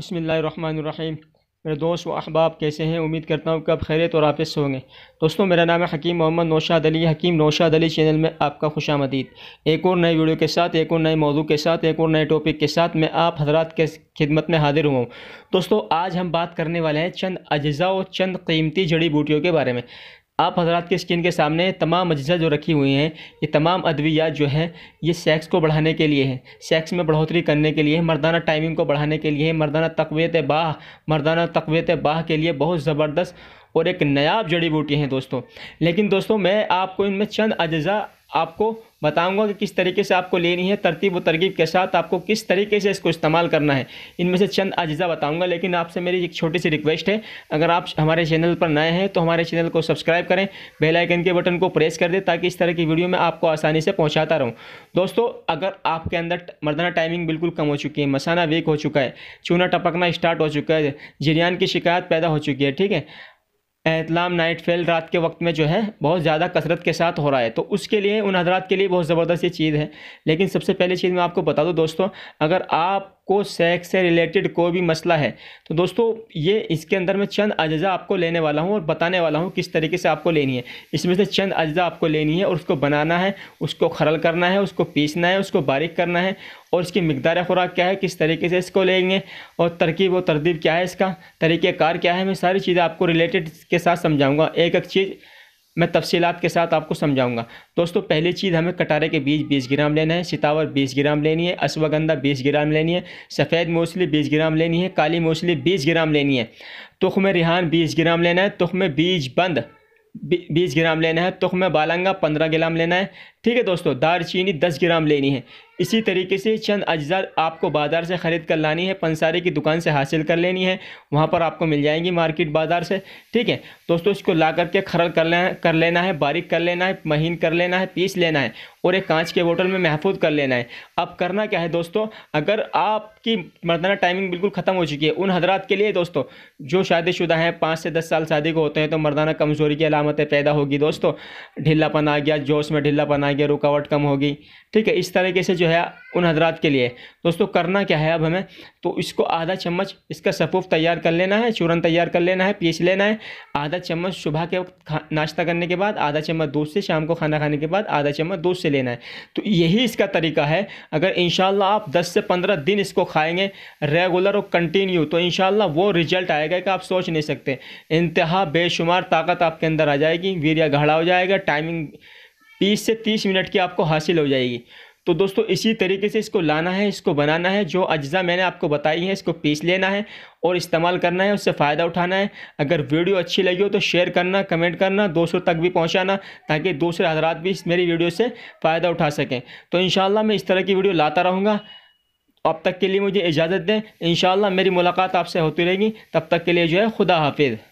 बसमीम मेरे दोस्त व अहबाब कैसे हैं उम्मीद करता हूँ कब खैरियत और आपस होंगे दोस्तों मेरा नाम है हकीम मोहम्मद नौशाद अली हकीम नौशाद अली चैनल में आपका खुश आमदीद एक और नए वीडियो के साथ एक और नए मौजू के साथ एक और नए टॉपिक के साथ मैं आप हजरात के खिदमत में हाजिर हुआ हूँ दोस्तों आज हम बात करने वाले हैं चंद अज्जा और चंद कीमती जड़ी बूटियों के बारे में आप हजरात के स्किन के सामने तमाम अज्जा जो रखी हुई हैं ये तमाम अद्वियात जो हैं ये सेक्स को बढ़ाने के लिए है सेक्स में बढ़ोतरी करने के लिए मर्दाना टाइमिंग को बढ़ाने के लिए मर्दाना तकवीत बाह मर्दाना तकवीत बाह के लिए बहुत ज़बरदस्त और एक नयाब जड़ी बूटी हैं दोस्तों लेकिन दोस्तों मैं आपको इनमें चंद अज्जा आपको बताऊंगा कि किस तरीके से आपको लेनी है तरतीब व तरकीब के साथ आपको किस तरीके से इसको इस्तेमाल करना है इनमें से चंद अज्जा बताऊंगा लेकिन आपसे मेरी एक छोटी सी रिक्वेस्ट है अगर आप हमारे चैनल पर नए हैं तो हमारे चैनल को सब्सक्राइब करें बेल आइकन के बटन को प्रेस कर दें ताकि इस तरह की वीडियो में आपको आसानी से पहुँचाता रहूँ दोस्तों अगर आपके अंदर मर्दाना टाइमिंग बिल्कुल कम हो चुकी है मसाना वीक हो चुका है चूना टपकना स्टार्ट हो चुका है जिरियान की शिकायत पैदा हो चुकी है ठीक है एहतलाम नाइट फेल रात के वक्त में जो है बहुत ज़्यादा कसरत के साथ हो रहा है तो उसके लिए उन हजरात के लिए बहुत ज़बरदस्त ये चीज़ है लेकिन सबसे पहले चीज़ मैं आपको बता दूँ दोस्तों अगर आप को सेक्स से रिलेटेड कोई भी मसला है तो दोस्तों ये इसके अंदर मैं चंद अज्जा आपको लेने वाला हूँ और बताने वाला हूँ किस तरीके से आपको लेनी है इसमें से चंद अज्जा आपको लेनी है और उसको बनाना है उसको खरल करना है उसको पीसना है उसको बारीक करना है और इसकी मकदार खुराक क्या है किस तरीके से इसको लेंगे और तरकीब और तरदीब क्या है इसका तरीक़ार क्या है मैं सारी चीज़ें आपको रिलेटेड के साथ समझाऊँगा एक एक चीज़ मैं तफसीत के साथ आपको समझाऊंगा दोस्तों पहली चीज़ हमें कटारे के बीज 20 ग्राम लेना है सितावर 20 ग्राम लेनी है अश्वगंधा 20 ग्राम लेनी है सफ़ेद मूसली 20 ग्राम लेनी है काली मूसली 20 ग्राम लेनी है में रिहान 20 ग्राम लेना है में बीज बंद 20 ग्राम लेना है में बालंगा 15 ग्राम लेना है ठीक है दोस्तों दारचीनी 10 ग्राम लेनी है इसी तरीके से चंद अज्जा आपको बाज़ार से ख़रीद कर लानी है पंसारी की दुकान से हासिल कर लेनी है वहाँ पर आपको मिल जाएंगी मार्केट बाज़ार से ठीक है दोस्तों इसको ला करके खरल कर लेना कर लेना है बारीक कर लेना है महीन कर लेना है पीस लेना है और एक कांच के बोतल में महफूज कर लेना है अब करना क्या है दोस्तों अगर आपकी मरदाना टाइमिंग बिल्कुल ख़त्म हो चुकी है उन हजरात के लिए दोस्तों जो शादीशुदा हैं पाँच से दस साल शादी को होते हैं तो मरदाना कमज़ोरी की अलामतें पैदा होगी दोस्तों ढिल्लापन आ गया जोश में ढिल्लापन आ आएगी रुकावट कम होगी ठीक है इस तरीके से जो है उन हजरात के लिए दोस्तों करना क्या है अब हमें तो इसको आधा चम्मच इसका सफ़ूफ तैयार कर लेना है चूरन तैयार कर लेना है पीस लेना है आधा चम्मच सुबह के वक्त नाश्ता करने के बाद आधा चम्मच दूध से शाम को खाना खाने के बाद आधा चम्मच दूध से लेना है तो यही इसका तरीका है अगर इन आप दस से पंद्रह दिन इसको खाएँगे रेगुलर और कंटिन्यू तो इन वो रिजल्ट आएगा कि आप सोच नहीं सकते इंतहा बेशुमार ताकत आपके अंदर आ जाएगी वीरिया घड़ा हो जाएगा टाइमिंग तीस से तीस मिनट की आपको हासिल हो जाएगी तो दोस्तों इसी तरीके से इसको लाना है इसको बनाना है जो अज्जा मैंने आपको बताई है इसको पीस लेना है और इस्तेमाल करना है उससे फ़ायदा उठाना है अगर वीडियो अच्छी लगी हो तो शेयर करना कमेंट करना दूसरों तक भी पहुंचाना ताकि दूसरे हजरात भी इस मेरी वीडियो से फ़ायदा उठा सकें तो इन मैं इस तरह की वीडियो लाता रहूँगा अब तक के लिए मुझे इजाज़त दें इन मेरी मुलाकात आपसे होती रहेगी तब तक के लिए जो है खुदा हाफिज़